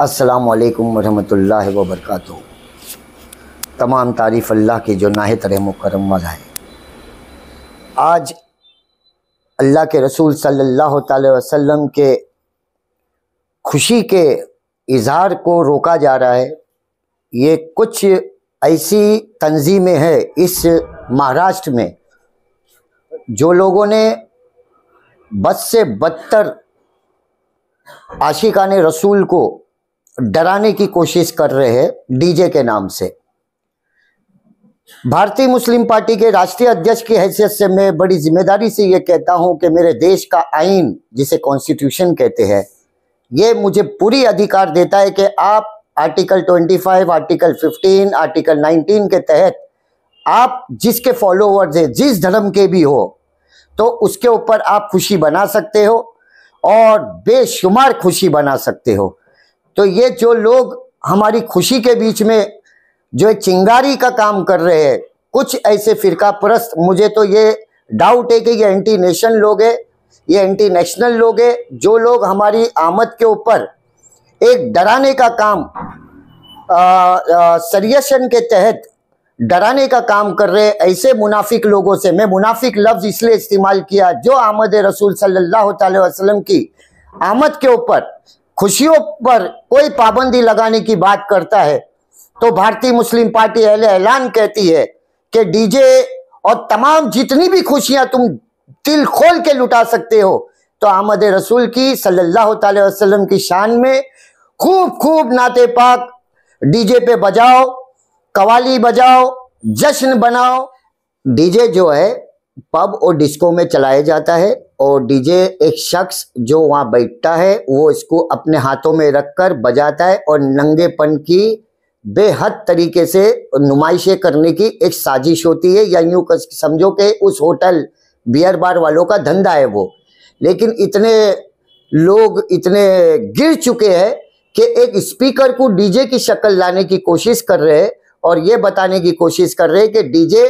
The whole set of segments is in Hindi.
अस्सलाम वालेकुम रहमतुल्लाहि व बरकातहू तमाम तारीफ़ अल्लाह के जो नाहत रहम करम वाला है आज अल्लाह के रसूल सल्लल्लाहु अलैहि वसल्लम के खुशी के इजहार को रोका जा रहा है ये कुछ ऐसी तंजीमें हैं इस महाराष्ट्र में जो लोगों ने बस से बदतर आशिका ने रसूल को डराने की कोशिश कर रहे हैं डीजे के नाम से भारतीय मुस्लिम पार्टी के राष्ट्रीय अध्यक्ष की हैसियत से मैं बड़ी जिम्मेदारी से यह कहता हूं कि मेरे देश का आइन जिसे कॉन्स्टिट्यूशन कहते हैं ये मुझे पूरी अधिकार देता है कि आप आर्टिकल 25, आर्टिकल 15, आर्टिकल 19 के तहत आप जिसके फॉलोअर्स हैं जिस धर्म के भी हो तो उसके ऊपर आप खुशी बना सकते हो और बेशुमार खुशी बना सकते हो तो ये जो लोग हमारी खुशी के बीच में जो चिंगारी का काम कर रहे हैं कुछ ऐसे फिरका परस्त मुझे तो ये डाउट है कि ये एंटी नेशन लोग है ये एंटी नेशनल लोग है जो लोग हमारी आमद के ऊपर एक डराने का काम सरियशन के तहत डराने का काम कर रहे ऐसे मुनाफिक लोगों से मैं मुनाफिक लफ्ज़ इसलिए इस्तेमाल किया जो आमद रसूल सल्लल्लाहु अलैहि वसल्लम की आमद के ऊपर खुशियों पर कोई पाबंदी लगाने की बात करता है तो भारतीय मुस्लिम पार्टी अहले ऐलान कहती है कि डीजे और तमाम जितनी भी खुशियां तुम दिल खोल के लुटा सकते हो तो आमद रसूल की सल्लल्लाहु अलैहि वसल्लम की शान में खूब खूब नाते पाक डीजे पे बजाओ कवाली बजाओ जश्न बनाओ डीजे जो है पब और डिस्को में चलाया जाता है और डीजे एक शख्स जो वहाँ बैठता है वो इसको अपने हाथों में रखकर बजाता है और नंगेपन की बेहद तरीके से नुमाइशें करने की एक साजिश होती है या यूँ समझो कि उस होटल बियर बार वालों का धंधा है वो लेकिन इतने लोग इतने गिर चुके हैं कि एक स्पीकर को डीजे की शक्ल लाने की कोशिश कर रहे हैं और ये बताने की कोशिश कर रहे हैं कि डीजे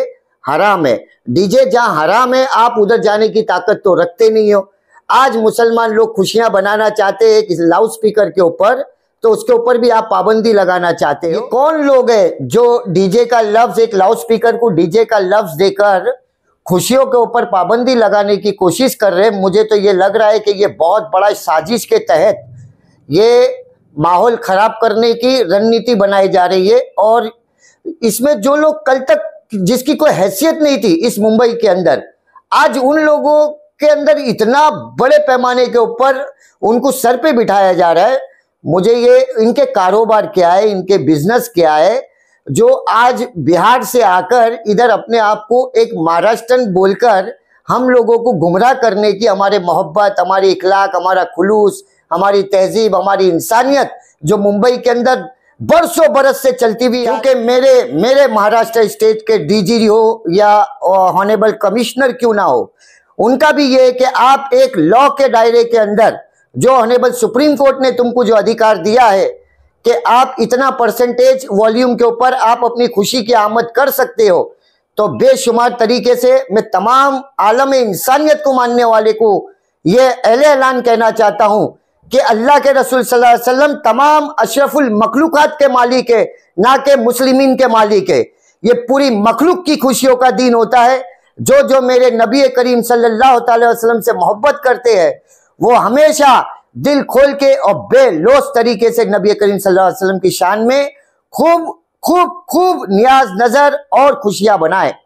हराम है डीजे जहाँ हराम है आप उधर जाने की ताकत तो रखते नहीं हो आज मुसलमान लोग खुशियां बनाना चाहते हैं किसी लाउड स्पीकर के ऊपर तो उसके ऊपर भी आप पाबंदी लगाना चाहते हो कौन लोग हैं जो डीजे का लफ्ज एक लाउड स्पीकर को डीजे का लफ्ज देकर खुशियों के ऊपर पाबंदी लगाने की कोशिश कर रहे हैं मुझे तो ये लग रहा है कि ये बहुत बड़ा साजिश के तहत ये माहौल खराब करने की रणनीति बनाई जा रही है और इसमें जो लोग कल तक जिसकी कोई हैसियत नहीं थी इस मुंबई के अंदर आज उन लोगों के अंदर इतना बड़े पैमाने के ऊपर उनको सर पे बिठाया जा रहा है मुझे ये इनके कारोबार क्या है इनके बिजनेस क्या है जो आज बिहार से आकर इधर अपने आप को एक महाराष्ट्र बोलकर हम लोगों को गुमराह करने की हमारे मोहब्बत हमारे इखलाक हमारा खुलूस हमारी तहजीब हमारी इंसानियत जो मुंबई के अंदर बरसों बरस से चलती हुई क्योंकि मेरे मेरे महाराष्ट्र स्टेट के डीजी हो या हॉनेबल कमिश्नर क्यों ना हो उनका भी ये है कि आप एक लॉ के दायरे के अंदर जो हॉनेबल सुप्रीम कोर्ट ने तुमको जो अधिकार दिया है कि आप इतना परसेंटेज वॉल्यूम के ऊपर आप अपनी खुशी की आमद कर सकते हो तो बेशुमार तरीके से मैं तमाम आलम इंसानियत को मानने वाले को यह अहले ऐलान कहना चाहता हूं कि अल्लाह के रसूल सल्लल्लाहु अलैहि वसल्लम तमाम अशरफुल मखलूक़ात के मालिक है ना के मुसलिमिन के मालिक है ये पूरी मखलूक की खुशियों का दिन होता है जो जो मेरे नबी करीम सल्लल्लाहु अलैहि वसल्लम से मोहब्बत करते हैं वो हमेशा दिल खोल के और बेलोस तरीके से नबी करीम सल्लल्लाहु अलैहि वसल्लम की शान में खूब खूब खूब न्याज नज़र और खुशियाँ बनाए